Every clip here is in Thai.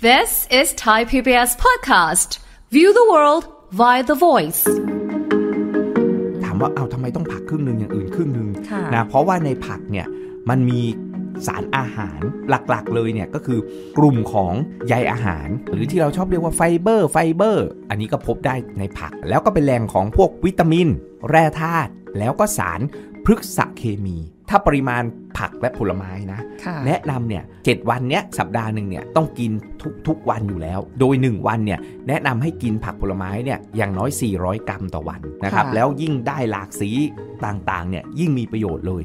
This is Thai PBS podcast. View the world via the voice. ถามว่าเอาทำไมต้องผักครึ่งหนึ่งอย่างอื่นครึ่งหนึ่งนะ เพราะว่าในผักเนี่ย มันมีสารอาหารหลักๆเลยเนี่ย ก็คือกลุ่มของใยอาหาร หรือที่เราชอบเรียกว่าไฟเบอร์ ไฟเบอร์ อันนี้ก็พบได้ในผัก แล้วก็เป็นแหล่งของพวกวิตามิน แร่ธาตุ แล้วก็สารพฤกษเคมีถ้าปริมาณผักและผลไม้นะ แนะนำเนี่ยเวันเนี้ย สัปดาห์หนึ่งเนี่ย ต้องกินทุกทุกวันอยู่แล้ว โดย 1 วันเนี่ย แนะนำให้กินผักผลไม้เนี่ย อย่างน้อย 400 กรัมต่อวันนะครับ แล้วยิ่งได้หลากสีต่างๆ เนี่ย ยิ่งมีประโยชน์เลย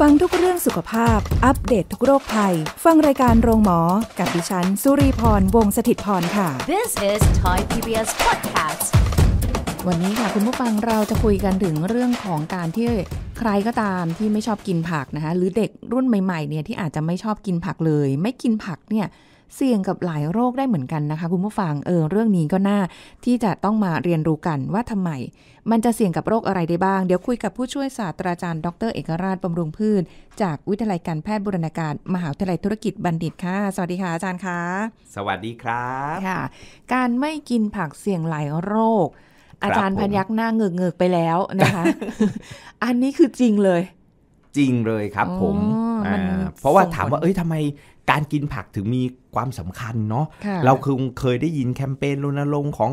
ฟังทุกเรื่องสุขภาพ อัปเดตททุกโรคภัย ฟังรายการโรงหมอ กับดิฉันสุรีพร วงศิตพรค่ะ This is Thai PBS Podcast วันนี้ค่ะ คุณผู้ฟังเราจะคุยกันถึงเรื่องของการที่ใครก็ตามที่ไม่ชอบกินผักนะคะ หรือเด็กรุ่นใหม่ๆเนี่ยที่อาจจะไม่ชอบกินผักเลย ไม่กินผักเนี่ย เสี่ยงกับหลายโรคได้เหมือนกันนะคะคุณผู้ฟังเออเรื่องนี้ก็น่าที่จะต้องมาเรียนรู้กันว่าทำไม มันจะเสี่ยงกับโรคอะไรได้บ้างเดี๋ยวคุยกับผู้ช่วยศาสตราจารย์ดรเอกราชบำรุงพืชจากวิทยาลัยการแพทย์บุรณาการมหาวิทยาลัยธุรกิจบัณฑิตค่ะ สวัสดีค่ะอาจารย์คะสวัสดีครับค่ะ การไม่กินผักเสี่ยงหลายโรคอาจารย์พยักหน้าเงือกเงือกไปแล้วนะคะ อันนี้คือจริงเลย จริงเลยครับผม เพราะว่าถามว่าเอ้ยทำไมการกินผักถึงมีความสำคัญเนาะเราคือเคยได้ยินแคมเปญรณรงค์ของ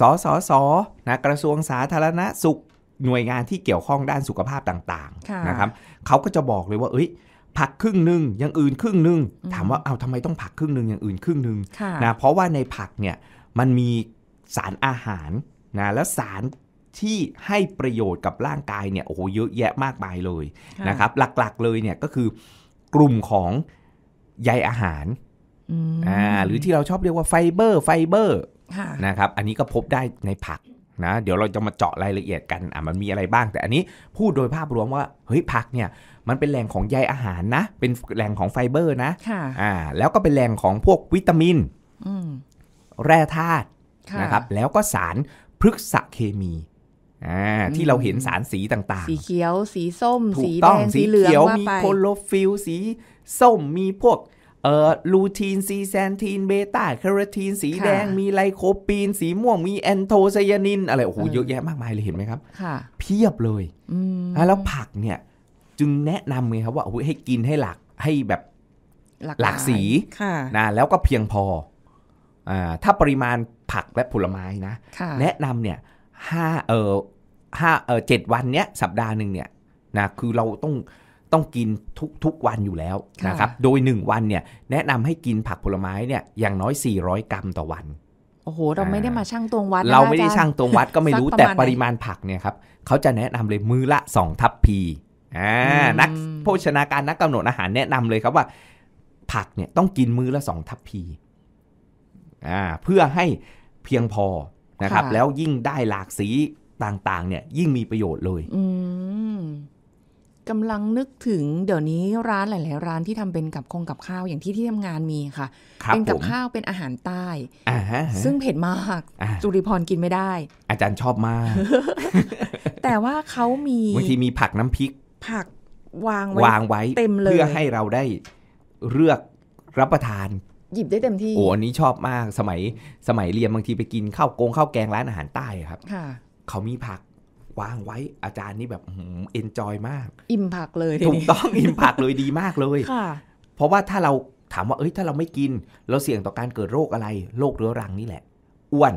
สอสอสอนะกระทรวงสาธารณสุขหน่วยงานที่เกี่ยวข้องด้านสุขภาพต่าง ๆ นะครับเขาก็จะบอกเลยว่า เอ้ยผักครึ่งหนึ่งอย่างอื่นครึ่งหนึ่งถามว่าเอาทำไมต้องผักครึ่งหนึ่งอย่างอื่นครึ่งหนึ่งนะเพราะว่าในผักเนี่ยมันมีสารอาหารนะและสารที่ให้ประโยชน์กับร่างกายเนี่ย โอ้โหเยอะแยะมากมายเลยนะครับหลักๆเลยเนี่ยก็คือกลุ่มของใยอาหารอ่าหรือที่เราชอบเรียกว่าไฟเบอร์ไฟเบอร์ นะครับอันนี้ก็พบได้ในผักนะเดี๋ยวเราจะมาเจาะรายละเอียดกันอ่ามันมีอะไรบ้างแต่อันนี้พูดโดยภาพรวมว่าเฮ้ยผักเนี่ยมันเป็นแหล่งของใยอาหารนะ เป็นแหล่งของไฟเบอร์นะอ่าแล้วก็เป็นแหล่งของพวกวิตามินแร่ธาตุนะครับแล้วก็สารพฤกษเคมีที่เราเห็นสารสีต่าง ๆ สีเขียวสีส้ม สีแดง สีเหลืองมีโคโลฟิลสีส้มมีพวก เอ่อลูทีนซีแซนทีน เบต้าแคโรทีน สีแดงมีไลโคปีน สีม่วงมีแอนโทไซยานินอะไรโอ้โหเยอะแยะมากมายเลยเห็นไหมครับเพียบเลยแล้วผักเนี่ยจึงแนะนำเลยครับว่าให้กินให้หลักให้แบบหลากสีนะแล้วก็เพียงพอถ้าปริมาณผักและผลไม้นะแนะนำเนี่ยห้าเออห้าเออเจ็ดวันเนี้ยสัปดาห์หนึ่งเนี่ยนะคือเราต้องต้องกินทุกทุกวันอยู่แล้วนะครับโดยหนึ่งวันเนี่ยแนะนำให้กินผักผลไม้เนี่ยอย่างน้อย 400 กรัมต่อวันโอ้โหเราไม่ได้มาช่างตวงวัดเราไม่ได้ช่างตวงวัดก็ไม่รู้แต่ปริมาณผักเนี่ยครับเขาจะแนะนำเลยมือละ 2 ทัพพีอ่านักโภชนาการนักกำหนดอาหารแนะนำเลยครับว่า ผักเนี่ยต้องกินมือละ 2 ทัพพีอ่าเพื่อใหเพียงพอนะครับ แล้วยิ่งได้หลากสีต่างๆ เนี่ยยิ่งมีประโยชน์เลยกำลังนึกถึงเดี๋ยวนี้ร้านหลาย ๆ ร้านที่ทำเป็นกับคงกับข้าวอย่างที่ที่ทำงานมีค่ะคเป็นกับข้าวเป็นอาหารใต้ซึ่งเผ็ดมาก จุริพรกินไม่ได้ อาจารย์ชอบมาก แต่ว่าเขามีบางทีมีผักน้ำพริก ผักวางไว้วางไว้เต็มเลย เพื่อให้เราได้เลือกรับประทานหยิบได้เต็มที่ โอ้อันนี้ชอบมากสมัยสมัยเรียนบางทีไปกินข้าวโกงข้าวแกงร้านอาหารใต้ครับ เขามีผักวางไว้อาจารย์นี่แบบเอ็นจอยมาก อิ่มผักเลย ถูกต้องอิ่มผักเลยดีมากเลย เพราะว่าถ้าเราถามว่าเอ้ยถ้าเราไม่กิน เราเสี่ยงต่อการเกิดโรคอะไร โรคเรื้อรังนี่แหละ อ้วน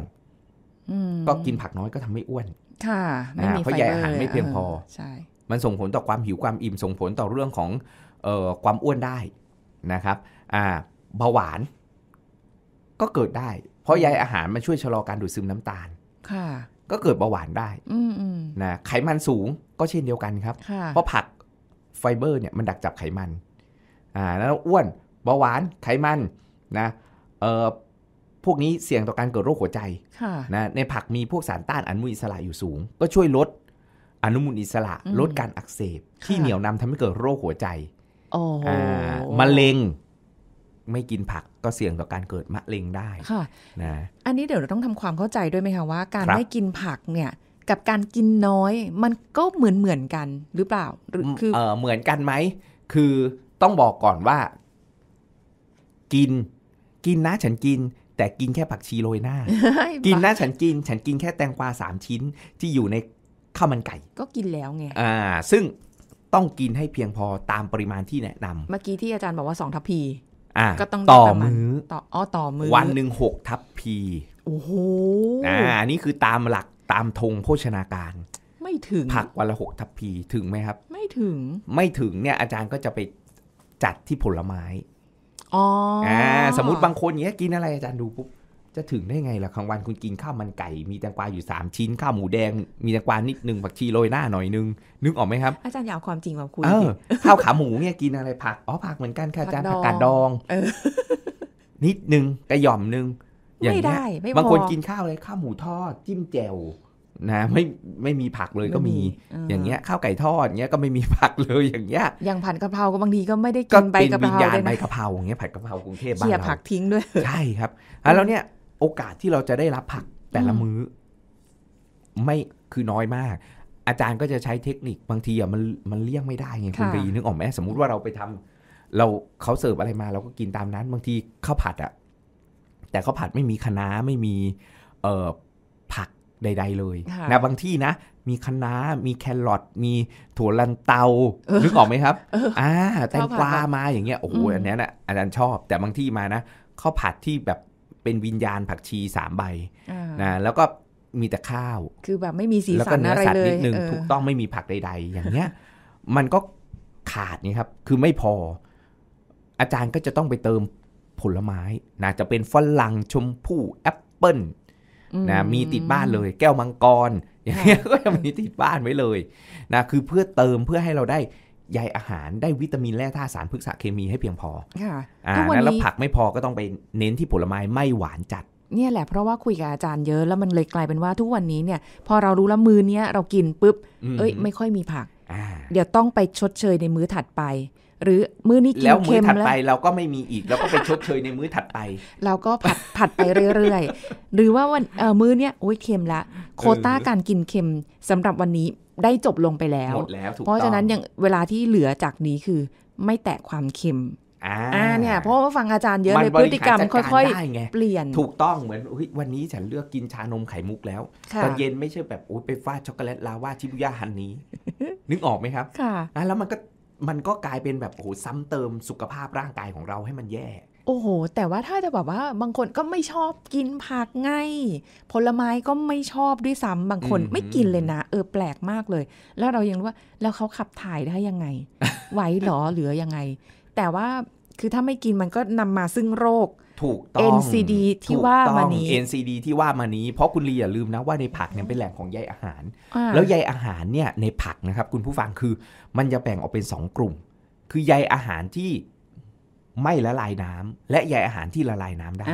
ก็กินผักน้อยก็ทำให้อ้วนค่ะไม่มีเพราะใยอาหารไม่เพียงพอ ใช่ มันส่งผลต่อความหิวความอิ่มส่งผลต่อเรื่องของออความอ้วนได้นะครับ อ่าเบาหวานก็เกิดได้ เพราะใยอาหารมันช่วยชะลอการดูดซึมน้ำตาลค่ะก็เกิดเบาหวานได้นะไขมันสูงก็เช่นเดียวกันครับ เพราะผักไฟเบอร์เนี่ย มันดักจับไขมัน อ่า แล้วอ้วนเบาหวานไขมันนะเอ่อพวกนี้เสี่ยงต่อการเกิดโรคหัวใจนะในผักมีพวกสารต้านอนุมูลอิสระอยู่สูง ก็ช่วยลดอนุมูลอิสระลดการอักเสบที่เหนียวนำทำให้เกิดโรคหัวใจอมะเร็งไม่กินผักก็เสี่ยงต่อการเกิดมะเร็งได้ ค่ะ นะ อันนี้เดี๋ยวเราต้องทำความเข้าใจด้วยไหมคะว่า การไม่กินผักเนี่ยกับการกินน้อยมันก็เหมือนเหมือนกันหรือเปล่าหรือคือเออเหมือนกันไหม คือต้องบอกก่อนว่า กิน กินนะฉันกิน แต่กินแค่ผักชีโรยหน้า กินนะฉันกิน ฉันกินแค่แตงกวาสามชิ้น ที่อยู่ในข้าวมันไก่ ก็กินแล้วไง อ่า ซึ่งต้องกินให้เพียงพอตามปริมาณที่แนะนำเมื่อกี้ที่อาจารย์บอกว่าสองทัพีก็ต้องต่อมื้อต่อออต่อมื้อวันหนึ่งหกทัพพี โอ้โห อ่าอันนี้คือตามหลักตามธงโภชนาการ ไม่ถึง ผักวันละหกทัพพีถึงไหมครับ ไม่ถึงไม่ถึงเนี่ยอาจารย์ก็จะไปจัดที่ผลไม้ อ๋ออ่าสมมติบางคนเนี้ย กินอะไรอาจารย์ดูปุ๊บจะถึงได้ไงล่ะกลางวันคุณกินข้าวมันไก่ มีแตงกวาอยู่ 3ชิ้นข้าวหมูแดง มีแตงกวานิดนึงผักชีโรยหน้าหน่อยนึง นึกออกไหมครับ อาจารย์อยากความจริงมาคุยข้าวขาหมูเนี่ยกินอะไรผักอ๋อผักเหมือนกัน ค่ะอาจารย์ผักกาดดองนิดนึงกระย่อมนึงอย่างเงี้ยบางคนกินข้าวเลยข้าวหมูทอดจิ้มแจ่วนะไม่ไม่มีผักเลยก็มี อย่างเงี้ยข้าวไก่ทอดเงี้ยก็ไม่มีผักเลยอย่างเงี้ย อย่างผัดกะเพราก็บางทีก็ไม่ได้กินใบกะเพราเลยนะใบกะเพราอย่างเงี้ยผัดกะเพรากรุงเทพบ้านเราเขี่ยผักทิ้งด้วยใช่ครับแล้วเนี่ยโอกาสที่เราจะได้รับผักแต่ละมื้อไม่คือน้อยมาก อาจารย์ก็จะใช้เทคนิค บางทีอ่ะมันมันเลี่ยงไม่ได้ไง คุณบีนึกออกไหมสมมุติว่าเราไปทำ เราเขาเสิร์ฟอะไรมาเราก็กินตามนั้น บางทีข้าวผัดอ่ะแต่ข้าวผัดไม่มีคะน้าไม่มี เออผักใด ๆ เลยนะบางที่นะมีคะน้า มีแครอทมีถั่วลันเตานึกออกไหมครับอ่าแตงกวามาอย่างเงี้ยโอ้โหอันนี้นะอาจารย์ชอบแต่บางที่มานะข้าวผัดที่แบบเป็นวิญญาณผักชีสามใบนะแล้วก็มีแต่ข้าวคือแบบไม่มีสีสันอะไรเลยนิดนึงถูกต้องไม่มีผักใดๆ อย่างเงี้ยมันก็ขาดนี่ครับคือไม่พออาจารย์ก็จะต้องไปเติมผลไม้นะจะเป็นฝรั่งชมพู่แอปเปิ้ลนะมีติดบ้านเลยแก้วมังกร อย่างเงี้ยก็จะมีติดบ้านไว้เลยนะคือเพื่อเติมเพื่อให้เราได้ใยอาหารได้วิตามินแร่ธาตุสารพฤกษเคมีให้เพียงพอ ค่ะอ่าแล้วผักไม่พอก็ต้องไปเน้นที่ผลไม้ไม่หวานจัด เนี่ยแหละเพราะว่าคุยกับอาจารย์เยอะแล้วมันเลยกลายเป็นว่าทุกวันนี้เนี่ย พอเรารู้แล้วมือเนี้ยเรากินปุ๊บ เอ้ยไม่ค่อยมีผัก เดี๋ยวต้องไปชดเชยในมื้อถัดไป หรือมื้อนี้กินเค็มแล้วมื้อถัดไปเราก็ไม่มีอีกเราก็ไปชดเชยในมื้อถัดไป เราก็ผัดผัดไปเรื่อยๆหรือว่าวันมื้อเนี้ยโอ้ยเค็มละโคต้าการกินเค็มสำหรับวันนี้ได้จบลงไปแล้วหมดแล้ว เพราะฉะนั้นอย่างเวลาที่เหลือจากนี้คือ ไม่แตะความเค็ม อ่าเนี่ยเพราะว่าฟังอาจารย์เยอะเลยพฤติกรรมค่อยๆ เปลี่ยน ถูกต้องเหมือนวันนี้ฉันเลือกกินชานมไข่มุกแล้วตอนเย็นไม่ใช่แบบโอ้ยไปฟาดช็อกโกแลต ลาวาชิบุยะาฮันนี้ นึกออกไหมครับ ค่ะ แล้วมันก็มันก็กลายเป็นแบบโอ้โหซ้ำเติมสุขภาพร่างกายของเราให้มันแย่โอ้โห แต่ว่าถ้าจะแบบว่าบางคนก็ไม่ชอบกินผักไง ผลไม้ก็ไม่ชอบด้วยซ้ำบางคนไม่กินเลยนะ เออแปลกมากเลย แล้วเรายังรู้ว่าแล้วเขาขับถ่ายได้ยังไง ไหวหรอหรือยังไง แต่ว่าคือถ้าไม่กินมันก็นำมาซึ่งโรค ถูกต้อง NCD ที่ว่ามานี้ NCD ที่ว่ามานี้ เพราะคุณลีอย่าลืมนะว่าในผักเนี่ยเป็นแหล่งของใยอาหาร แล้วใยอาหารเนี่ยในผักนะครับคุณผู้ฟังคือมันจะแบ่งออกเป็น2กลุ่ม คือใยอาหารที่ไม่ละลายน้ำ และใยอาหารที่ละลายน้ำได้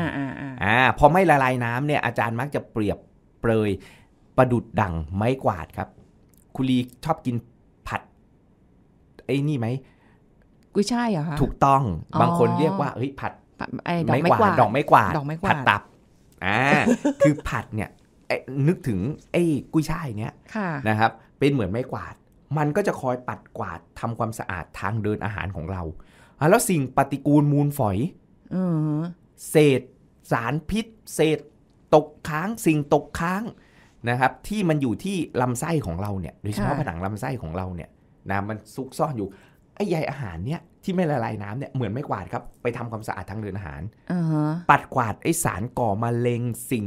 อ่าพอไม่ละลายน้ำเนี่ย อาจารย์มักจะเปรียบเปรยประดุดดั่งไม้กวาดครับคุลีชอบกินผัดไอ้นี่ไหมกุ้ยช่ายเหรอคะถูกต้องบางคนเรียกว่าเฮ้ยผัดไม้กวาดดอกไม้กวาดผัดตับอ่าคือผัดเนี่ยนึกถึงไอ้กุ้ยช่ายเนี้ยนะครับ เป็นเหมือนไม้กวาด มันก็จะคอยปัดกวาดทำความสะอาดทางเดินอาหารของเราอแล้วสิ่งปฏิกูลมูลฝอยเศษสารพิษ เศษตกค้างสิ่งตกค้างนะครับ ที่มันอยู่ที่ลำไส้ของเราเนี่ยโดยเฉพาะผนังลำไส้ของเราเนี่ยนะมันซุกซ่อนอยู่ไอ้ใยอาหารเนี่ยที่ไม่ละลายน้ำเนี่ยเหมือนไม่กวาดครับ ไปทำความสะอาดทางเดินอาหารปัดกวาดไอสารก่อมะเร็งสิ่ง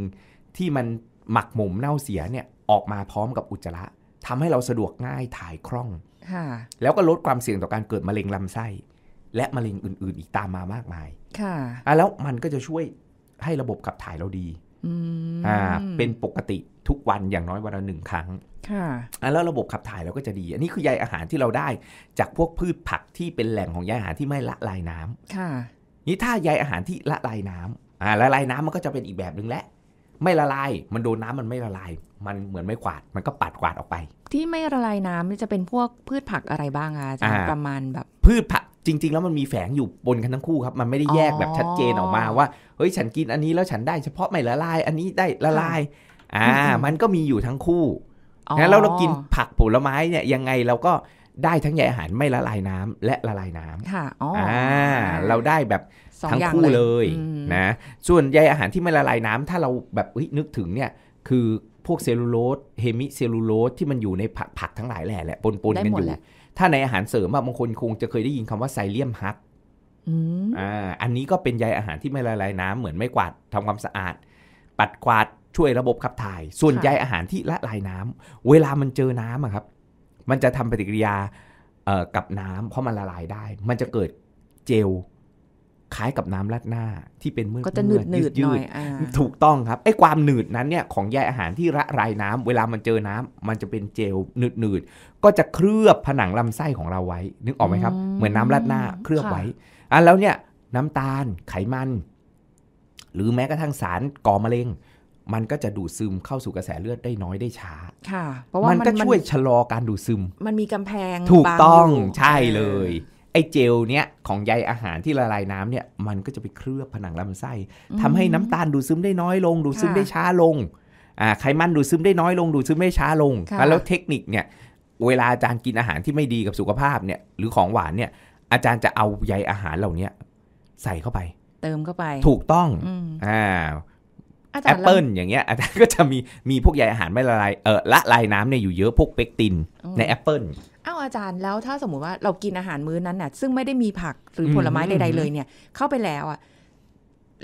ที่มันหมักหมม เน่าเสียเนี่ยออกมาพร้อมกับอุจจาระทำให้เราสะดวกง่ายถ่ายคล่อง แล้วก็ลดความเสี่ยงต่อการเกิดมะเร็งลำไส้และมะเร็งอื่นๆอีกตามมามากมาย ค่ะ อ่แล้วมันก็จะช่วยให้ระบบขับถ่ายเราดีอ่าเป็นปกติทุกวันอย่างน้อยวันละหนึ่งครั้ง ค่ะ อ่แล้วระบบขับถ่ายเราก็จะดี อันนี้คือใยอาหารที่เราได้ จากพวกพืชผักที่เป็นแหล่งของใยอาหารที่ไม่ละลายน้ำ ค่ะ นี่ถ้าใยอาหารที่ละลายน้ำอ่าละลายน้ำมันก็จะเป็นอีกแบบหนึ่งแหละไม่ละลาย มันโดนน้ามันไม่ละลาย มันเหมือนไม่ขวาด มันก็ปัดกวาดออกไป ที่ไม่ละลายน้ำจะเป็นพวกพืชผักอะไรบ้างอะอาจารย์ประมาณแบบพืชผักจริงๆแล้วมันมีแฝงอยู่บนกันทั้งคู่ครับมันไม่ได้แยกแบบชัดเจนออกมาว่า เฮ้ย ฉันกินอันนี้แล้วฉันได้เฉพาะไม่ละลาย อันนี้ได้ละลายอ่ามันก็มีอยู่ทั้งคู่นะแล้วเรากินผักผลไม้เนี่ยยังไงเราก็ได้ทั้งใยอาหารไม่ละลายน้ำและละลายน้ำค่ะอ๋อเราได้แบบทั้งคู่เลยนะส่วนใยอาหารที่ไม่ละลายน้ำ ถ้าเราแบบนึกถึงเนี่ยคือพวกเซลลูโลสเฮมิเซลลูโลสที่มันอยู่ในผักผักทั้งหลายแหล่แะปนปนกันอยู่ถ้าในอาหารเสริมบางคนคงจะเคยได้ยินคำว่าไซเลียมฮักอ่าอันนี้ก็เป็นใยอาหารที่ไม่ละลายน้ำเหมือนไม่กวาดทำความสะอาด ปัดกวาดช่วยระบบขับถ่าย ส่วนใยอาหารที่ละลายน้ำ เวลามันเจอน้ำอะครับ มันจะทำปฏิกิริยากับน้ำเพราะมันละลายได้ มันจะเกิดเจลคล้ายกับน้ำราดหน้าที่เป็นเมื่อก็จะหนืดหนืดหน่อยถูกต้องครับไอ้ความหนืดนั้นเนี่ยของแยอาหารที่ระรายน้ำ เวลามันเจอน้ำ มันจะเป็นเจลหนืดหนืดก็จะเคลือบผนังลำไส้ของเราไว้ นึกออกไหมครับ เหมือนน้าราดหน้า เคลือบไว้อ่ะแล้วเนี่ยน้ำตาลไขมันหรือแม้กระทั่งสารก่อมะเร็งมันก็จะดูดซึมเข้าสู่กระแสเลือดได้น้อยได้ช้า ค่ะ เพราะว่ามันก็ช่วยชะลอการดูดซึม มันมีกำแพงถูกต้องใช่เลยไอเจลเนี้ยของใยอาหารที่ละลายน้ำเนี่ย มันก็จะไปเคลือบผนังลำไส้ ทำให้น้ำตาลดูดซึมได้น้อยลง ดูดซึมได้ช้าลงไขมันดูดซึมได้น้อยลงดูดซึมได้ช้าลง แล้วเทคนิคเนี่ยเวลาอาจารย์กินอาหารที่ไม่ดีกับสุขภาพเนี่ย หรือของหวานเนี่ย อาจารย์จะเอาใยอาหารเหล่านี้ใส่เข้าไป เติมเข้าไป ถูกต้องอ่าแอปเปิลอย่างเงี้ยอาจารย์ก็จะมีมีพวกใยอาหารไม่ละลายเออละลายน้ำเนี่ยอยู่เยอะพวกเปกติน ในแอปเปิลอ้าว อาจารย์แล้วถ้าสมมุติว่า เรากินอาหารมื้อนั้นน่ะ ซึ่งไม่ได้มีผักหรือผลไม้ใดๆเลยเนี่ย เข้าไปแล้วอ่ะ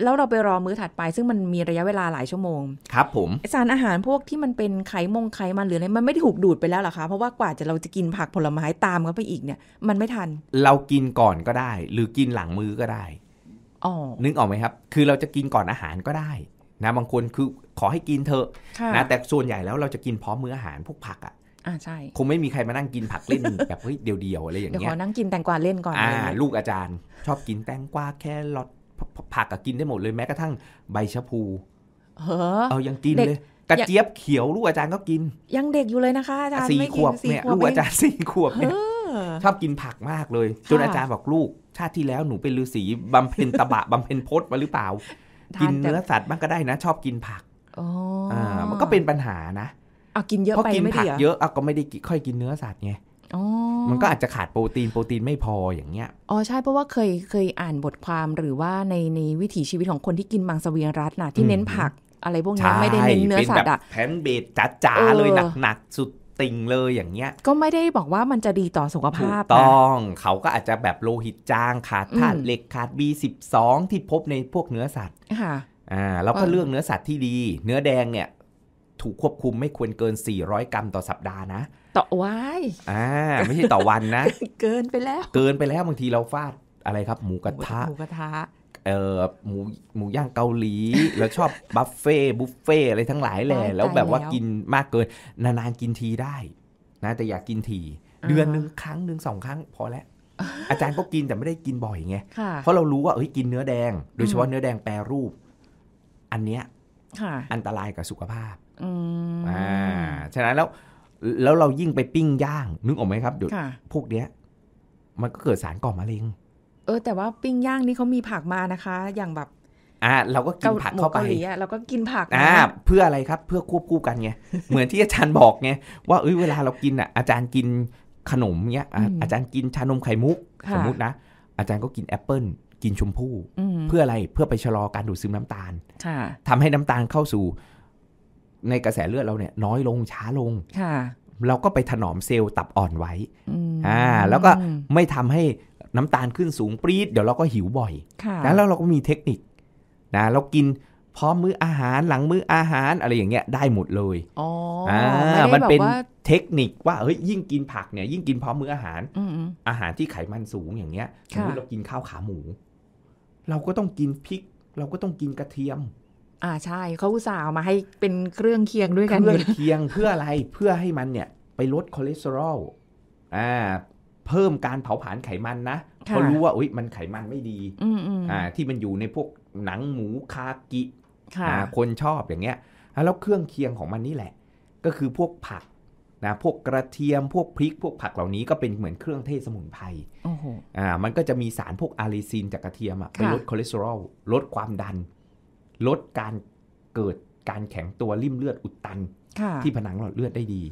แล้วเราไปรอมื้อถัดไปซึ่งมันมีระยะเวลาหลายชั่วโมง ครับผมสารอาหารพวกที่มันเป็นไขมงไขมันหรืออะไรมันไม่ได้ถูกดูดไปแล้วหรอคะเพราะว่ากว่าจะเราจะกินผักผลไม้ตามกันไปอีกเนี่ย มันไม่ทัน เรากินก่อนก็ได้ หรือกินหลังมื้อก็ได้ออ๋นึกออกไหมครับ คือเราจะกินก่อนอาหารก็ได้นะบางคนคือขอให้กินเถอะนะแต่ส่วนใหญ่แล้วเราจะกินพร้อมมื้ออาหารพวกผักอ่ะอ่าใช่ คงไม่มีใครมานั่งกินผักเล่นแบบเฮ้ยเดียวๆ อะไรอย่างเงี้ยเดี๋ยวขอนั่งกินแตงกวาเล่นก่อนอ่า ลูกอาจารย์ ชอบกินแตงกวาแครอทผักก็กินได้หมดเลยแม้กระทั่งใบชะพูเอายังกินเลย กระเจี๊ยบเขียวลูกอาจารย์ก็กิน ยังเด็กอยู่เลยนะคะอาจารย์สี่ขวบเนี่ย ลูกอาจารย์สี่ขวบเนี่ยชอบกินผักมากเลย จนอาจารย์บอกลูก ชาติที่แล้วหนูเป็นฤาษีบำเพ็ญตบะบำเพ็ญพจน์มาหรือเปล่ากินเนื้อสัตว์บ้างก็ได้นะชอบกินผักอออมันก็เป็นปัญหานะเอากินเยอะไปไม่ดีเพราะกินผักเยอะเอาก็ไม่ได้ค่อยกินเนื้อสัตว์ไงมันก็อาจจะขาดโปรตีนโปรตีนไม่พออย่างเงี้ย อ๋อใช่เพราะว่าเคยเคยอ่านบทความหรือว่าในในวิถีชีวิตของคนที่กินมังสวิรัตน่ะ ที่เน้นผักอะไรพวกนี้ไม่ได้เน้นเนื้อสัตว์อะแพนเบดจ้าๆเลยหนักๆสุดติ่งเลยอย่างเงี้ยก็ไม่ได้บอกว่ามันจะดีต่อสุขภาพต้องเขาก็อาจจะแบบโลหิตจางขาดธาตุเหล็กขาด B12 ที่พบในพวกเนื้อสัตว์ค่ะอ่าแล้วก็เรื่องเนื้อสัตว์ที่ดี เนื้อแดงเนี่ย ถูกควบคุมไม่ควรเกิน 400 กรัมต่อสัปดาห์นะ ต่อวายอ่าไม่ใช่ต่อวันนะ เกินไปแล้ว เกินไปแล้วบางทีเราฟาดอะไรครับ หมูกระทะหมูกระทะเออหมูหมูย่างเกาหลี แล้วชอบบัฟเฟ่บุฟเฟ่อะไรทั้งหลายแหละแล้วแบบว่ากินมากเกิน นานๆกินทีได้ นะ แต่อยากกินที เดือนหนึ่งครั้งหนึ่งสองครั้ง พอแล้วอาจารย์ก็กินแต่ไม่ได้กินบ่อยไงเพราะเรารู้ว่าเอ้ยกินเนื้อแดง โดยเฉพาะเนื้อแดงแปรรูป อันเนี้ยอันตรายกับสุขภาพอ่าฉะนั้นแล้วแล้วเรายิ่งไปปิ้งย่างนึกออกไหมครับเดี๋ยวพวกเนี้ย มันก็เกิดสารก่อมะเร็งเออแต่ว่าปิ้งย่างนี่เขามีผักมานะคะ อย่างแบบอ่าเราก็กินผักเข้าไปเราก็กินผักอ่าเพื่ออะไรครับเพื่อควบคู่กันไงเหมือนที่อาจารย์บอกไงว่าเอ้ยเวลาเรากินอ่ะอาจารย์กินขนมเนี้ยอาจารย์กินชานมไข่มุกสมมตินะ อาจารย์ก็กินแอปเปิลกินชมพู่เพื่ออะไรเพื่อไปชะลอการดูดซึมน้ำตาลทำให้น้ำตาลเข้าสู่ ในกระแสเลือดเราเนี่ย น้อยลงช้าลงเราก็ไปถนอมเซลล์ตับอ่อนไว้อ่า แล้วก็ไม่ทำให้น้ำตาลขึ้นสูงปรีดเดี๋ยวเราก็หิวบ่อยนะแล้วเราก็มีเทคนิค นะเรากินพร้อมมื้ออาหารหลังมื้ออาหารอะไรอย่างเงี้ยได้หมดเลย อ๋ออ่ดมันเป็นเทคนิคว่าเฮ้ยยิ่งกินผักเนี่ยยิ่งกินพร้อมมื้ออาหารอาหารที่ไขมันสูงอย่างเงี้ยสมมติเรากินข้าวขาหมู เราก็ต้องกินพริก เราก็ต้องกินกระเทียม อ่าใช่ เขาอุตส่าห์มาให้เป็นเครื่องเคียงด้วยกันเครื่องเคียงเพื่ออะไรเพื่อให้มันเนี่ย ไปลดคอเลสเตอรอล อ่าเพิ่มการเผาผลาญไขมันนะเขารู้ว่าอุ้ยมันไขมันไม่ดี อ่าที่มันอยู่ในพวกหนังหมูคากิค่ะคนชอบอย่างเงี้ย แล้วเครื่องเคียงของมันนี่แหละ ก็คือพวกผักนะพวกกระเทียมพวกพริก พวกผักเหล่านี้ก็เป็นเหมือนเครื่องเทศสมุนไพรอ่ามันก็จะมีสารพวกอาริซินจากกระเทียมอ่ะไปลดคอเลสเตอรอลลดความดัน ลดการเกิดการแข็งตัวริ่มเลือดอุดตัน ที่ผนังหลอดเลือดได้ดี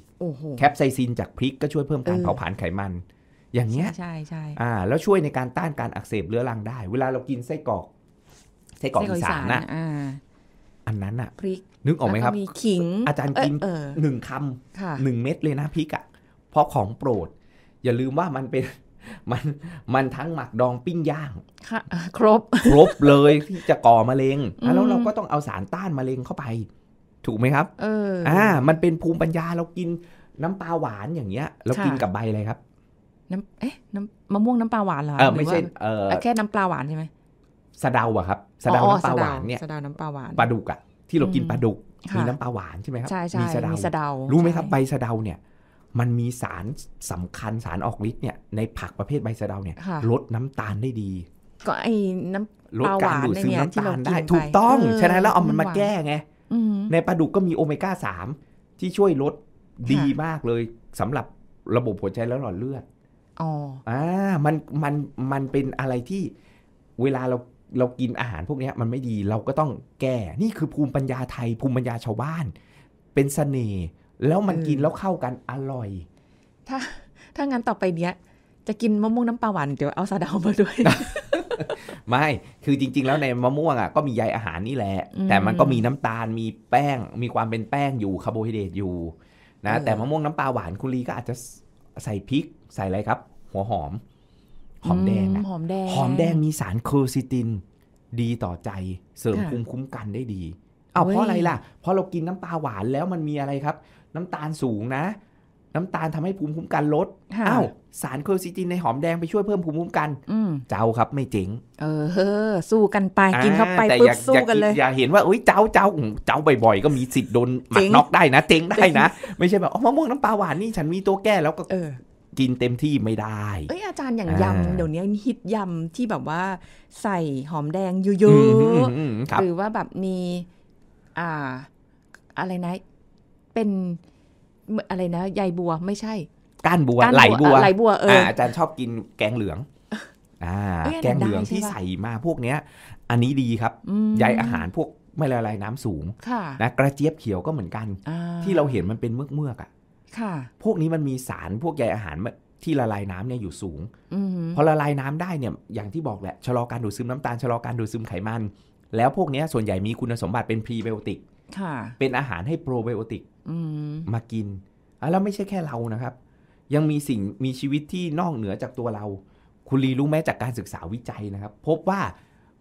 แคปไซซินจากพริกก็ช่วยเพิ่มการเผาผลาญไขมันอย่างเงี้ยใช่ใช่อ่าแล้วช่วยในการต้านการอักเสบเรื้อรังได้ เวลาเรากินไส้กรอกไส้กรอกอีสานนะอันนั้นอะพริกนึกออกไหมครับมีขิงอาจารย์กินหนึ่งคำหนึ่งเม็ดเลยนะพริกอะเพราะของโปรด อย่าลืมว่ามันเป็นมันมันทั้งหมักดองปิ้งย่างครบ ครบเลยที่จะก่อมะเร็งแล้วเราก็ต้องเอาสารต้านมะเร็งเข้าไป ถูกไหมครับเอออ่ามันเป็นภูมิปัญญาเรากินน้ำปลาหวานอย่างเงี้ยเรากินกับใบอะไรครับน้ำเอ๊ะน้ำมะม่วงน้ำปลาหวานเหรอเออไม่ใช่เออแค่น้ำปลาหวานใช่ไหมสะเดาอะครับ สะเดาน้ำปลาหวานเนี่ยสะเดาน้ำปลาหวาน ปลาดุกอะที่เรากินปลาดุก มีน้ำปลาหวานใช่ไหมครับใช่ใช่มีสะเดา รู้ไหมครับใบสะเดาเนี่ย มันมีสารสำคัญสารออกฤทธิ์เนี่ยในผักประเภทใบสะเดาเนี่ย ลดน้ำตาลได้ดี ก็ไอ้น้ำลดการดูดซึมน้ำตาลได้ถูกต้องฉะนั้นแล้วเอามันมาแก้ไงในปลาดุกก็มีโอเมก้าสามที่ช่วยลดดีมากเลยสำหรับระบบหัวใจและหลอดเลือดอ๋ออ่ามันมันมันเป็นอะไรที่เวลาเราเรากินอาหารพวกนี้มันไม่ดีเราก็ต้องแก่ นี่คือภูมิปัญญาไทย ภูมิปัญญาชาวบ้าน เป็นสเสน่ห์แล้วมันกินแล้วเข้ากันอร่อย ถ้าถ้างั้นต่อไปเนี้ย จะกินมะม่วงน้ำปลาหวานเดี๋ยวเอาซาดามาด้วย ไม่ คือจริง ๆ แล้วในมะม่วงอ่ะก็มีใยอาหารนี่แหละ แต่มันก็มีน้ำตาลมีแป้งมีความเป็นแป้งอยู่คาร์โบไฮเดรตอยู่นะแต่มะม่วงน้ำปลาหวานคุณลีก็อาจจะใส่พริกใส่อะไรครับ หัวหอม หอมแดงหอมแดงหอมแดงมีสารเคอร์ซิติน ดีต่อใจเสริมภูมิคุ้มกันได้ดีเอาเพราะอะไรล่ะ เพราะเรากินน้ำปลาหวานแล้วมันมีอะไรครับ น้ำตาลสูงนะน้ำตาลทำให้ภูมิคุ้มกันลดอ้าวสารเคอร์ซิตินในหอมแดงไปช่วยเพิ่มภูมิคุ้มกันเจ้าครับไม่เจ๋ง เออเสู้กันไปกินเข้าไปปุ๊บสู้กันเลย อย่าเห็นว่าอุ้ยเจ้าเจ้าเจ้าบ่อยๆก็มีสิทธิ์โดนหมัดน็อกได้นะเจ๊งได้นะไม่ใช่แบบอ๋อมะม่วงน้ำปลาหวานนี่ฉันมีตัวแก้แล้วก็กินเต็มที่ไม่ได้ เอ้ยอาจารย์อย่างยำ เดี๋ยวนี้ฮิตยำที่แบบว่า ใส่หอมแดงเยอะๆหรือว่าแบบมีอ่า อะไรนะ เป็นอะไรนะใยบัวไม่ใช่ก้านบัวไหลบัวไหลบัว เอออาจารย์ชอบกินแกงเหลืองอ่า แกงเหลืองที่ใส่มาพวกเนี้ย อันนี้ดีครับใยอาหารพวกไม่ละลายน้ำสูงนะกระเจี๊ยบเขียวก็เหมือนกัน ที่เราเห็นมันเป็นเมือกเมือกอ่ะพวกนี้มันมีสารพวกใยอาหารที่ละลายน้ำเนี่ยอยู่สูงอพอละลายน้ำได้เนี่ย อย่างที่บอกแหละ ชะลอการดูดซึมน้ำตาล ชะลอการดูดซึมไขมันแล้วพวกนี้ส่วนใหญ่มีคุณสมบัติเป็นพรีไบโอติกเป็นอาหารให้โปรไบโอติกมากินแล้วไม่ใช่แค่เรานะครับ ยังมีสิ่งมีชีวิตที่นอกเหนือจากตัวเรา คุณลีรู้ไหมจากการศึกษาวิจัยนะครับ พบว่า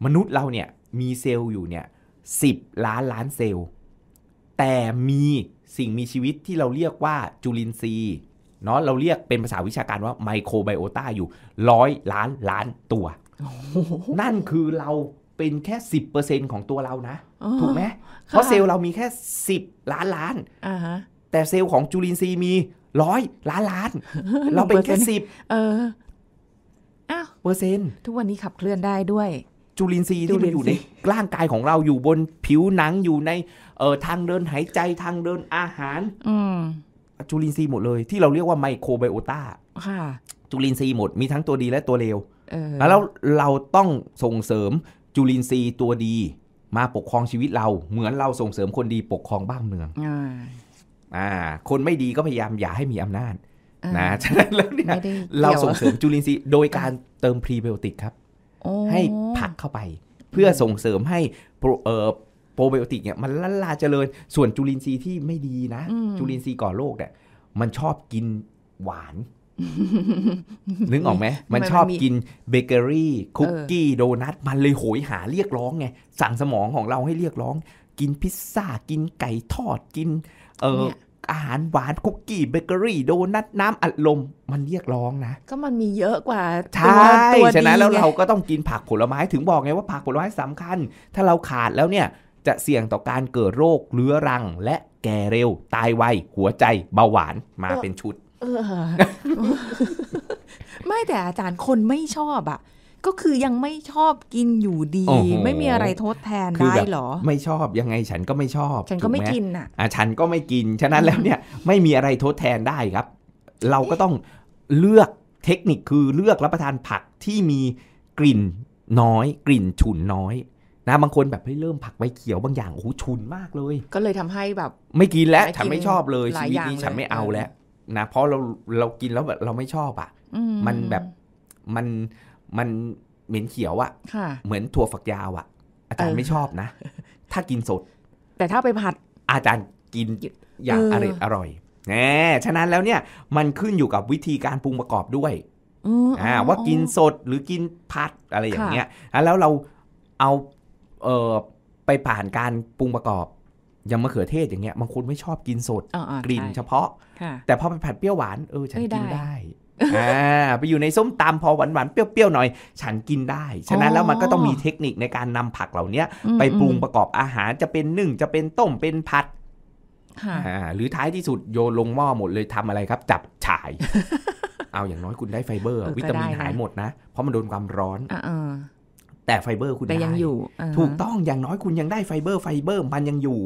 มนุษย์เราเนี่ยมีเซลล์อยู่เนี่ยสิบล้านล้านเซลล์แต่มีสิ่งมีชีวิตที่เราเรียกว่าจุลินทรีย์เนาะเราเรียกเป็นภาษาวิชาการว่าไมโครไบโอตาอยู่ร้อยล้านล้านตัว นั่นคือเราเป็นแค่สิเอร์10%ของตัวเรานะ ถูกไหมเพราะเซล์เรามีแค่สิบล้านล้านแต่เซล์ของจุลินทรีย์มีร้อยล้านล้าน เราเป็นแค่สิบเอออ้าวเปอร์เซ็นต์ทุกวันนี้ขับเคลื่อนได้ด้วยจุลินทรีย์ที่มันอยู่ในร่างกายของเราอยู่บนผิวหนังอยู่ในเอ่อทางเดินหายใจทางเดินอาหารจุลินทรีย์หมดเลย ที่เราเรียกว่าไมโครไบโอตาค่ะ จุลินทรีย์หมดมีทั้งตัวดีและตัวเลวแล้วเราต้องส่งเสริมจุลินทรีย์ตัวดีมาปกครองชีวิตเราเหมือนเราส่งเสริมคนดีปกครองบ้านเมืองอ่า คนไม่ดีก็พยายามอย่าให้มีอำนาจนะฉะนั้นแล้วเนี่ยเราส่งเสริมจุลินทรีย์โดยการเติมพรีไบโอติกครับให้ผักเข้าไป เพื่อส่งเสริมให้โปรไบโอติกเนี่ยมันละลาเจริญส่วนจุลินทรีย์ที่ไม่ดีนะจุลินทรีย์ก่อโรคเนี่ยมันชอบกินหวาน นึกออกไหมมันชอบกินเบเกอรี่ คุกกี้ โดนัท มันเลยโหยหาเรียกร้องไงสั่งสมองของเราให้เรียกร้อง กินพิซซ่า กินไก่ทอดกินเอออาหาร หวาน คุกกี้เบเกอรี่ โดนัทน้ำ อัดลมมันเรียกร้องนะ ก็มันมีเยอะกว่าใช่ฉะนั้นแล้วเราก็ต้องกินผักผลไม้ถึงบอกไงว่าผักผลไม้สำคัญ ถ้าเราขาดแล้วเนี่ยจะเสี่ยงต่อการเกิดโรค เรื้อรัง และแก่เร็ว ตายไว หัวใจ เบาหวานมาเป็นชุดไม่แต่อาจารย์คนไม่ชอบอะก็คือยังไม่ชอบกินอยู่ดี ไม่มีอะไรทดแทนได้หรอ ไม่ชอบยังไงฉันก็ไม่ชอบ ฉันก็ไม่กินอ่ะอ่ะฉันก็ไม่กิน ฉะนั้นแล้วเนี่ยไม่มีอะไรทดแทนได้ครับ เราก็ต้องเลือกเทคนิคคือเลือกรับประทานผักที่มีกลิ่นน้อย กลิ่นฉุนน้อย นะ บางคนแบบเริ่มผักใบเขียวบางอย่างโอ้โหฉุนมากเลย ก็เลยทำให้แบบ ไม่กินแล้วฉันไม่ชอบเลยชีวิตนี้ฉันไม่เอาแล้ว นะ เพราะเราเรากินแล้วแบบเราไม่ชอบ อ่ะมันแบบมันมันเหม็นเขียวอะ่ะ เหมือนถั่วฝักยาวอะ่ะ อาจารย์ไม่ชอบนะถ้ากินสด แต่ถ้าไปผัดอาจารย์กินอย่างอร่อยอร่อยแหมฉะนั้นแล้วเนี่ยมันขึ้นอยู่กับวิธีการปรุงประกอบด้วยอ่า ว่ากินสดหรือกินผัดอะไรอย่างเงี้ยแล้วเราเอาเออไปผ่านการปรุงประกอบอย่างมะเขือเทศอย่างเงี้ยบางคนไม่ชอบกินสดกลิ่นเฉพาะแต่พอไปผัดเปรี้ยวหวานเออฉันกินได้อ่าไปอยู่ในส้มตำพอหวานหวานเปรี้ยวๆหน่อย ฉันกินได้ ฉะนั้นแล้วมันก็ต้องมีเทคนิคในการนำผักเหล่านี้ไปปรุงประกอบอาหารจะเป็นนึ่ง จะเป็นต้มเป็นผัด หรือท้ายที่สุดโยนลงหม้อหมดเลยทำอะไรครับ จับฉาย เอาอย่างน้อยคุณได้ไฟเบอร์ วิตามินหายหมดนะ เพราะมันโดนความร้อนแต่ไฟเบอร์คุณได้ยังอยู่ถูกต้องอย่างน้อยคุณยังได้ไฟเบอร์ไฟเบอร์มันยังอยู่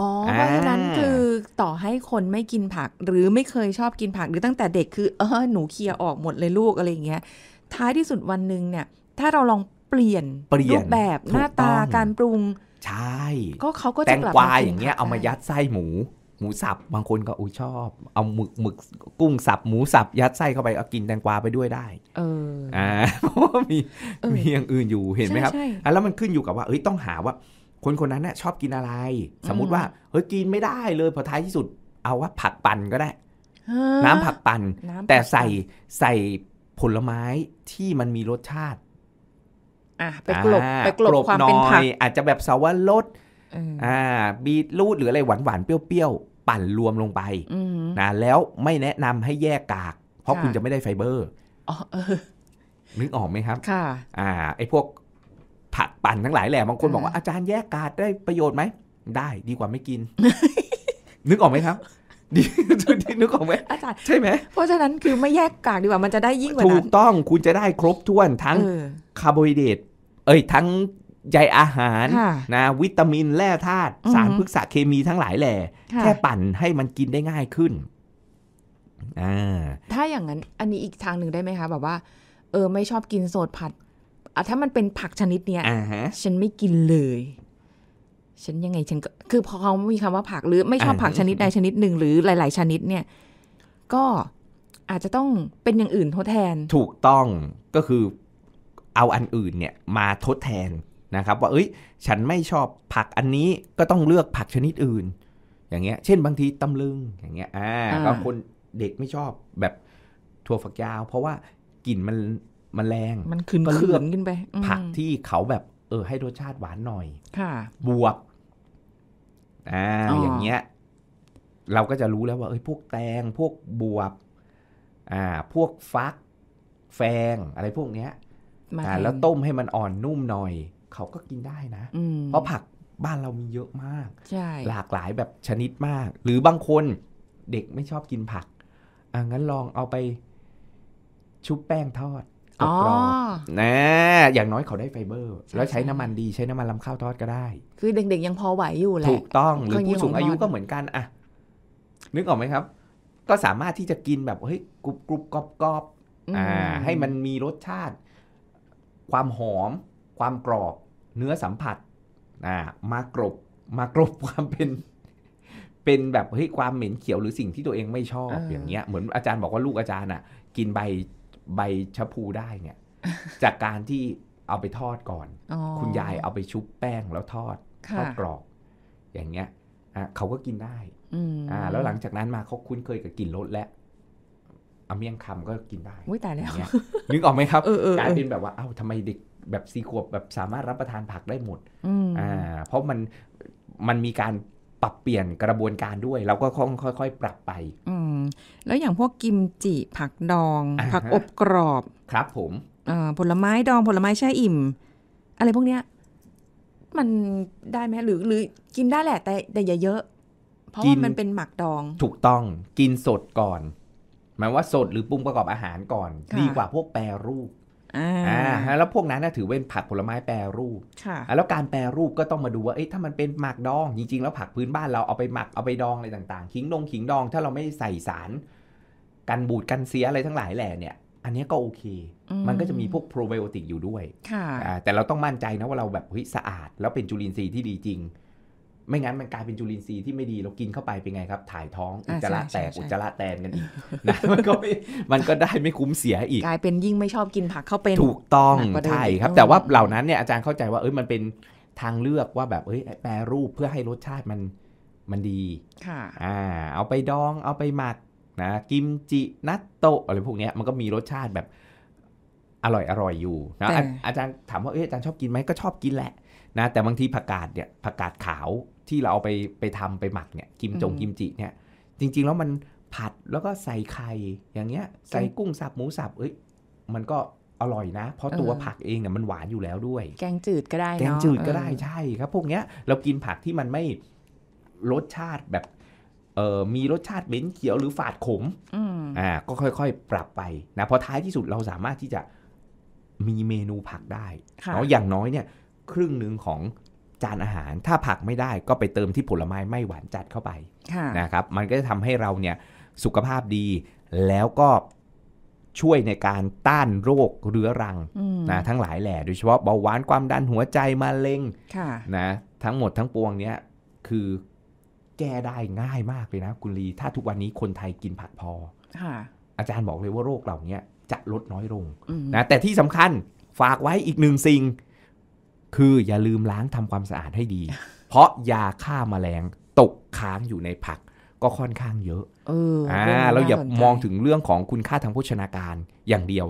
อ๋อเพราะฉะนั้นคือต่อให้คนไม่กินผักหรือไม่เคยชอบกินผักหรือตั้งแต่เด็กคือเออหนูเคลียออกหมดเลยลูกอะไรอย่างเงี้ย ท้ายที่สุดวันหนึ่งเนี่ย ถ้าเราลองเปลี่ยนปยนรูปแบบหน้าตาการปรุงใช่ ก็เขาก็จะแตงกวาอย่างเงี้ยเอามายัดไส้หมู หมูสับบางคนก็อุ้ยชอบเอาหมึกหมึกกุ้งสับหมูสับ ยัดไส้เข้าไปเอากินแตงกวาไปด้วยได้เอออ่าเพราะว่ามีมีอย่างอื่นอยู่เห็นไหมครับแล้วมันขึ้นอยู่กับว่าเอ้ยต้องหาว่าคนคนนั้นน่ยชอบ กินอะไร สมมุติว่าเฮ้ยกินไม่ได้เลยพอท้ายที่สุด เอาว่าผักปั่นก็ได้น้ำผักปั่นแต่ใส่ใส่ผลไม้ที่มันมีรสชาติ อ่ะไปกลบ ไปกลบความเป็นผัก อาจจะแบบสาวรสอ่า บีทรูทหรืออะไรหวานหวานเปรี้ยวๆ ปั่นรวมลงไปนะแล้วไม่แนะนำให้แยกกาก เพราะคุณจะไม่ได้ไฟเบอร์นึกออกไหมครับ ค่ะ อ่า ไอ้พวกผักปั่นทั้งหลายแหละบางคนบอกว่าอาจารย์แยกกาดได้ประโยชน์ไหมได้ ดีกว่าไม่กิน นึกออกไหมครับ ดีนึกออกไหมอาจารย์ใช่ไหมเพราะฉะนั้นคือไม่แยกกากดีกว่ามันจะได้ยิ่งกว่าถูกต้อง คุณจะได้ครบถ้วนทั้งคาร์โบไฮเดรตเอ้ยทั้งใยอาหารนะ วิตามินแร่ธาตุสารพฤกษเคมีทั้งหลายแหล่แค่ปั่นให้มันกินได้ง่ายขึ้นถ้าอย่างนั้น อันนี้อีกทางหนึ่งได้ไหมคะแบบว่าเออไม่ชอบกินโสดผัดอถ้ามันเป็นผักชนิดเนี้ยฉันไม่กินเลย ฉันยังไงฉันก็คือพอเขามีคำว่าผักหรือไม่ชอบผักชนิดใดชนิดหนึ่งหรือหลาย ๆ ชนิดเนี่ย ก็อาจจะต้องเป็นอย่างอื่นทดแทน ถูกต้องก็คือเอาอันอื่นเนี่ยมาทดแทนนะครับ ว่าเอ้ย ฉันไม่ชอบผักอันนี้ก็ต้องเลือกผักชนิดอื่น อย่างเงี้ย เช่นบางทีตำลึงอย่างเงี้ยอ่าก็คนเด็กไม่ชอบแบบถั่วฝักยาวเพราะว่ากลิ่นมันมันแรงมันขึ้นก็เลือกขึ้นไปผักที่เขาแบบเออ ให้รสชาติหวานหน่อย ค่ะ บวบอ่า อย่างเงี้ยเราก็จะรู้แล้วว่า เอ้ยพวกแตง พวกบวบอ่า พวกฟัก แฟง อะไรพวกเนี้ยอ่าแล้วต้มให้มันอ่อนนุ่มหน่อย เขาก็กินได้นะ เพราะผักบ้านเรามีเยอะมากหลากหลายแบบชนิดมาก หรือบางคนเด็กไม่ชอบกินผัก อ่ะงั้นลองเอาไปชุบแป้งทอดกรอบนะอย่างน้อยเขาได้ไฟเบอร์ แล้วใช้น้ำมันดีใช้น้ำมันลำข้าวทอดก็ได้ คือเด็กๆยังพอไหวอยู่แหละ ถูกต้อง หรือผู้สูงอายุก็เหมือนกัน อ่ะ นึกออกไหมครับ ก็สามารถที่จะกินแบบเฮ้ย กรุบกรุบกรอบกรอบอ่า ให้มันมีรสชาติความหอม ความกรอบ เนื้อสัมผัส อ่ามากรบมากรบความเป็น เป็นแบบเฮ้ยความเหม็นเขียวหรือสิ่งที่ตัวเองไม่ชอบออย่างเงี้ยเหมือนอาจารย์บอกว่าลูกอาจารย์อ่ะ กินใบใบชะพูได้เนี่ย จากการที่เอาไปทอดก่อนอคุณยายเอาไปชุบแป้งแล้วทอดทอดกรอบอย่างเงี้ยเขาก็กินได้อ่า แล้วหลังจากนั้นมาเขาคุ้นเคยกับกลิ่นรสแล้วเอาเมี่ยงคำก็กินได้อุ้ยตายแล้วนึกออกไหมครับกลายเป็นแบบว่า เอ้าทำไมเด็กแบบสี่ขวบแบบสามารถรับประทานผักได้หมดอ่า เพราะมันมันมีการปรับเปลี่ยนกระบวนการด้วยเราก็ค่อยๆปรับไปแล้วอย่างพวกกิมจิผักดอง ผักอบกรอบครับ ผมผลไม้ดองผลไม้แช่อิ่ม อะไรพวกเนี้ยมันได้ไหมหรือหรือกินได้แหละแต่แต่อย่าเยอะ เพราะว่ามันเป็นหมักดอง ถูกต้องกินสดก่อน หมายว่าสดหรือปรุงประกอบอาหารก่อน ดีกว่าพวกแปรรูปอ่าแล้วพวกนั้นถือเป็นผักผลไม้แปรรูปค่ะแล้วการแปรรูปก็ต้องมาดูว่าถ้ามันเป็นหมักดอง จริง ๆ แล้วผักพื้นบ้านเราเอาไปหมักเอาไปดองอะไรต่างๆขิงดองขิงดองถ้าเราไม่ใส่สารกันบูดกันเสียอะไรทั้งหลายแหล่เนี่ยอันนี้ก็โอเค มันก็จะมีพวกโปรไบโอติกอยู่ด้วยแต่เราต้องมั่นใจนะว่าเราแบบเฮ้ยสะอาดแล้วเป็นจุลินทรีย์ที่ดีจริงไม่งั้นมันกลายเป็นจุลินทรีย์ที่ไม่ดีเรากินเข้าไปเป็นไงครับ ถ่ายท้องอุจจาระแตกอุจจาระแตนกันอีกนะมันก็ไม่มันก็ได้ไม่คุ้มเสียอีก กลายเป็นยิ่งไม่ชอบกินผักเข้าไปถูกต้องใช่ครับแต่ว่าเหล่านั้นเนี่ยอาจารย์เข้าใจว่าเอ้ยมันเป็นทางเลือกว่าแบบเอ้ยแปรรูปเพื่อให้รสชาติมันมันดี ค่ะ อ่า เอาไปดอง เอาไปหมักนะกิมจินัตโตอะไรพวกเนี้ยมันก็มีรสชาติแบบอร่อยอร่อยอยู่นะอาจารย์ถามว่าเอยอาจารย์ชอบกินไหมก็ชอบกินแหละนะแต่บางทีผักกาดเนี่ยผักกาดขาวที่เราเอาไปไปทำไปหมักเนี่ย กิมจงกิมจิเนี่ยจริงๆ แล้วมันผัดแล้วก็ใส่ไข่อย่างเงี้ยใส่กุ้งสับหมูสับเอ้ยมันก็อร่อยนะ เพราะตัวผักเองเนี่ยมันหวานอยู่แล้วด้วย แกงจืดก็ได้แกงจืดก็ได้ใช่ ครับ พวกเนี้ยเรากินผักที่มันไม่รสชาติแบบ เออมีรสชาติเบ้นเขียวหรือฝาดขมอ่าก็ค่อยๆ ปรับไปนะพอท้ายที่สุดเราสามารถที่จะมีเมนูผักได้เนาะอย่างน้อยเนี่ยครึ่งหนึ่งของจานอาหาร ถ้าผักไม่ได้ก็ไปเติมที่ผลไม้ไม่หวานจัดเข้าไป นะครับ มันก็จะทำให้เราเนี่ยสุขภาพดีแล้วก็ช่วยในการต้านโรคเรื้อรังนะทั้งหลายแหล่โดยเฉพาะเบาหวานความดันหัวใจมะเร็งนะทั้งหมดทั้งปวงเนี้ยคือแก้ได้ง่ายมากเลยนะคุณลี ถ้าทุกวันนี้คนไทยกินผักพออาจารย์บอกเลยว่าโรคเหล่านี้จะลดน้อยลงนะแต่ที่สำคัญฝากไว้อีกหนึ่งสิ่งคืออย่าลืมล้างทำความสะอาดให้ดี เพราะยาฆ่ามาแมลงตกค้างอยู่ในผักก็ค่อนข้างเยอะ เอออ่าเราอย่ามองถึงเรื่องของคุณค่าทางโภชนาการอย่างเดียว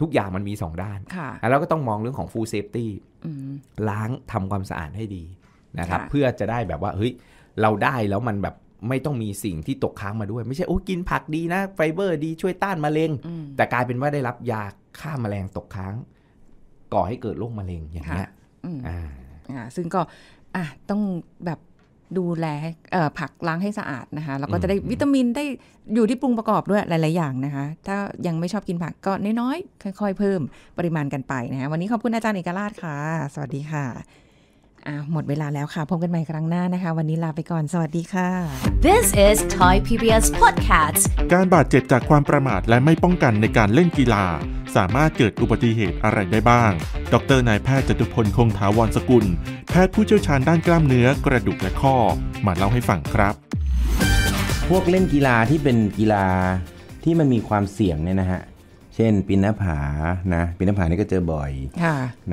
ทุกอย่างมันมีสองด้านค่ะ แล้วก็ต้องมองเรื่องของฟูลเซฟตี้ล้างทำความสะอาดให้ดีนะครับเพื่อจะได้แบบว่าเฮ้ยเราได้แล้วมันแบบไม่ต้องมีสิ่งที่ตกค้างมาด้วยไม่ใช่โอ้กินผักดีนะไฟเบอร์ดีช่วยต้านมะเร็ง แต่กลายเป็นว่าได้รับยาฆ่ามาแมลงตกค้างก่อให้เกิดโรคมะเร็งอย่างเงี้ยอ่าซึ่งก็ อ่ะต้องแบบดูแลผักล้างให้สะอาดนะคะ แล้วก็จะได้วิตามินได้อยู่ที่ปรุงประกอบด้วยหลาย ๆอย่างนะคะ ถ้ายังไม่ชอบกินผักก็น้อยๆ ค่อยๆ เพิ่มปริมาณกันไปนะคะวันนี้ขอบคุณอาจารย์เอกราชค่ะ สวัสดีค่ะหมดเวลาแล้วค่ะ พบกันใหม่ครั้งหน้านะคะ วันนี้ลาไปก่อนสวัสดีค่ะ This is Thai PBS Podcast การบาดเจ็บจากความประมาทและไม่ป้องกันในการเล่นกีฬา สามารถเกิดอุบัติเหตุอะไรได้บ้าง ดร นายแพทย์จตุพลคงถาวรสกุล แพทย์ผู้เชี่ยวชาญด้านกล้ามเนื้อกระดูกและข้อ มาเล่าให้ฟังครับ พวกเล่นกีฬาที่เป็นกีฬาที่มันมีความเสี่ยงเนี่ยนะฮะ เช่นปีนหน้าผา นะปีนหน้าผานี่ก็เจอบ่อย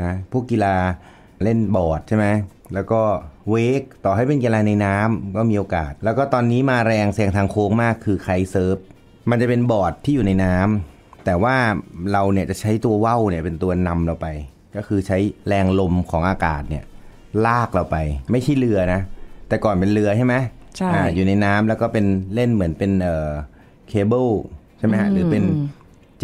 นะพวกกีฬาเล่นบอร์ดใช่ไหมแล้วก็เวกต่อให้เป็นกีฬาในน้ำก็มีโอกาส แล้วก็ตอนนี้มาแรงแซงทางโค้งมากคือไคเซิร์ฟ มันจะเป็นบอร์ดที่อยู่ในน้ำ แต่ว่าเราเนี่ย จะใช้ตัวว่าวเนี่ย เป็นตัวนำเราไป ก็คือใช้แรงลมของอากาศเนี่ยลากเราไป ไม่ใช่เรือนะ แต่ก่อนเป็นเรือใช่ไหมใช่ออยู่ในน้ำแล้วก็เป็นเล่นเหมือนเป็นเอ่อเคเบิลใช่ไหมฮะหรือเป็น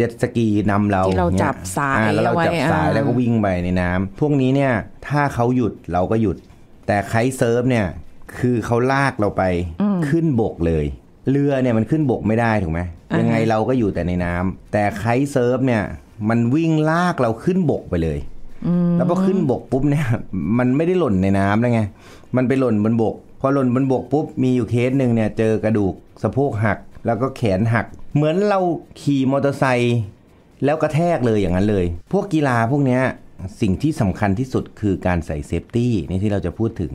เจ็ตสกีนำเราเราจับสายแล้วเรา จับสาย แล้วก็วิ่งไปในน้ำ พวกนี้เนี่ย ถ้าเขาหยุดเราก็หยุด แต่ไคเซิร์ฟเนี่ย คือเขาลากเราไป ขึ้นบกเลย เรือเนี่ยมันขึ้นบกไม่ได้ถูกไหมยังไงเราก็อยู่แต่ในน้ำ แต่ไคเซิร์ฟเนี่ย มันวิ่งลากเราขึ้นบกไปเลย แล้วพอขึ้นบกปุ๊บเนี่ย มันไม่ได้หล่นในน้ำแล้วไง มันไปหล่นบนบก พอหล่นบนบกปุ๊บ มีอยู่เคสหนึ่งเนี่ย เจอกระดูกสะโพกหัก แล้วก็แขนหักเหมือนเราขี่มอเตอร์ไซค์แล้วกระแทกเลยอย่างนั้นเลย พวกกีฬาพวกเนี้ยสิ่งที่สำคัญที่สุดคือการใส่เซฟตี้นี่ที่เราจะพูดถึง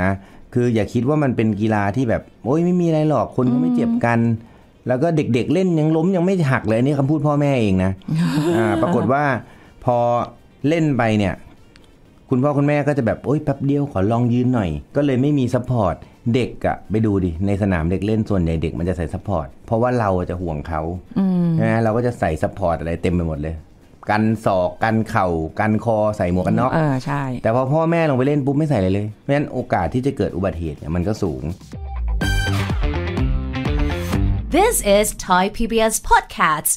นะคืออย่าคิดว่ามันเป็นกีฬาที่แบบ โอ้ยไม่มีอะไรหรอกคนก็ไม่เจ็บกัน แล้วก็เด็ก ๆ เล่นยังล้มยังไม่หักเลยนี่คำพูดพ่อแม่เองนะะปรากฏว่าพอเล่นไปเนี่ยคุณพ่อคุณแม่ก็จะแบบ โอ๊ยแป๊บเดียวขอลองยืนหน่อย ก็เลยไม่มีซัพพอร์ตเด็กอะไปดูดิ ในสนามเด็กเล่นส่วนใหญ่เด็กมันจะใส่ซัพพอร์ตเพราะว่าเราจะห่วงเขาใช่ไหมเราก็จะใส่ซัพพอร์ตอะไรเต็มไปหมดเลย กันศอกกันเข่ากันคอใส่หมวกกันน็อกเออใช่ แต่พอพ่อแม่ลงไปเล่นปุ๊บไม่ใส่เลยเลยเพราะฉะนั้นโอกาสที่จะเกิดอุบัติเหตุเนี่ยมันก็สูง This is Thai PBS Podcast